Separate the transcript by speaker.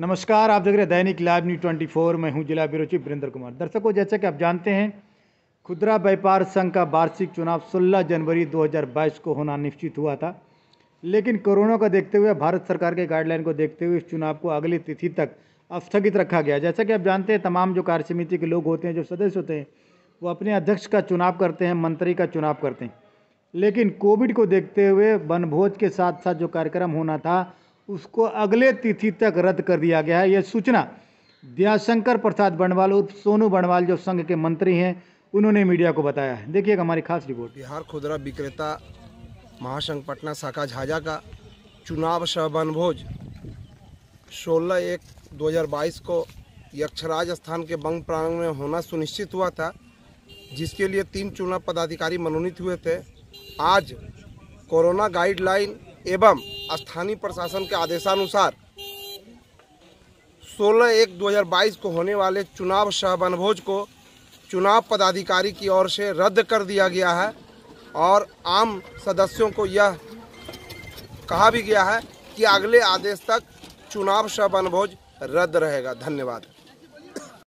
Speaker 1: नमस्कार आप देख रहे हैं दैनिक लाइव न्यूज ट्वेंटी फोर मैं हूं जिला ब्यूरो चीफ वीरेंद्र कुमार दर्शकों जैसा कि आप जानते हैं खुदरा व्यापार संघ का वार्षिक चुनाव 16 जनवरी 2022 को होना निश्चित हुआ था लेकिन कोरोना को देखते हुए भारत सरकार के गाइडलाइन को देखते हुए इस चुनाव को अगली तिथि तक स्थगित रखा गया जैसा कि आप जानते हैं तमाम जो कार्य समिति के लोग होते हैं जो सदस्य होते हैं वो अपने अध्यक्ष का चुनाव करते हैं मंत्री का चुनाव करते हैं लेकिन कोविड को देखते हुए वनभोज के साथ साथ जो कार्यक्रम होना था उसको अगले तिथि तक रद्द कर दिया गया है यह सूचना दयाशंकर प्रसाद बनवाल और सोनू बनवाल जो संघ के मंत्री हैं उन्होंने मीडिया को बताया है देखिए हमारी खास रिपोर्ट
Speaker 2: बिहार खुदरा विक्रेता महासंघ पटना शाखा झाझा का चुनाव सहबन भोज सोलह एक 2022 को यक्षराज स्थान के बंग प्रांग में होना सुनिश्चित हुआ था जिसके लिए तीन चुनाव पदाधिकारी मनोनीत हुए थे आज कोरोना गाइडलाइन एवं स्थानीय प्रशासन के आदेशानुसार 16 एक 2022 को होने वाले चुनाव सह वनभोज को चुनाव पदाधिकारी की ओर से रद्द कर दिया गया है और आम सदस्यों को यह कहा भी गया है कि अगले आदेश तक चुनाव सह वनभोज रद्द रहेगा धन्यवाद